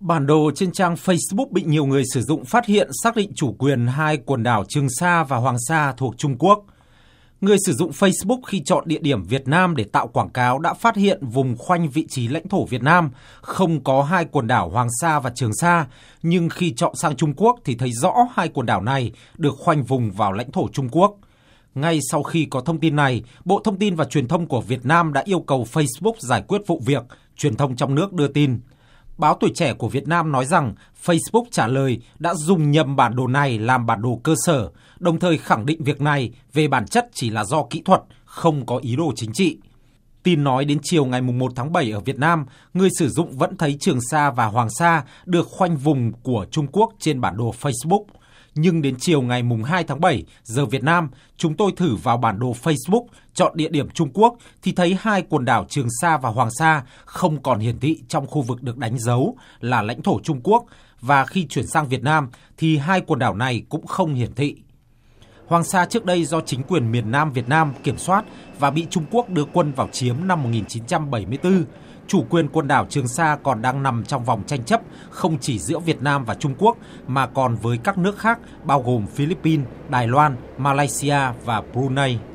Bản đồ trên trang Facebook bị nhiều người sử dụng phát hiện xác định chủ quyền hai quần đảo Trường Sa và Hoàng Sa thuộc Trung Quốc. Người sử dụng Facebook khi chọn địa điểm Việt Nam để tạo quảng cáo đã phát hiện vùng khoanh vị trí lãnh thổ Việt Nam không có hai quần đảo Hoàng Sa và Trường Sa, nhưng khi chọn sang Trung Quốc thì thấy rõ hai quần đảo này được khoanh vùng vào lãnh thổ Trung Quốc. Ngay sau khi có thông tin này, Bộ Thông tin và Truyền thông của Việt Nam đã yêu cầu Facebook giải quyết vụ việc, truyền thông trong nước đưa tin. Báo Tuổi Trẻ của Việt Nam nói rằng Facebook trả lời đã dùng nhầm bản đồ này làm bản đồ cơ sở, đồng thời khẳng định việc này về bản chất chỉ là do kỹ thuật, không có ý đồ chính trị. Tin nói đến chiều ngày 1 tháng 7 ở Việt Nam, người sử dụng vẫn thấy Trường Sa và Hoàng Sa được khoanh vùng của Trung Quốc trên bản đồ Facebook – nhưng đến chiều ngày mùng 2 tháng 7 giờ Việt Nam, chúng tôi thử vào bản đồ Facebook chọn địa điểm Trung Quốc thì thấy hai quần đảo Trường Sa và Hoàng Sa không còn hiển thị trong khu vực được đánh dấu là lãnh thổ Trung Quốc và khi chuyển sang Việt Nam thì hai quần đảo này cũng không hiển thị. Hoàng Sa trước đây do chính quyền miền Nam Việt Nam kiểm soát và bị Trung Quốc đưa quân vào chiếm năm 1974. Chủ quyền quần đảo Trường Sa còn đang nằm trong vòng tranh chấp không chỉ giữa Việt Nam và Trung Quốc mà còn với các nước khác bao gồm Philippines, Đài Loan, Malaysia và Brunei.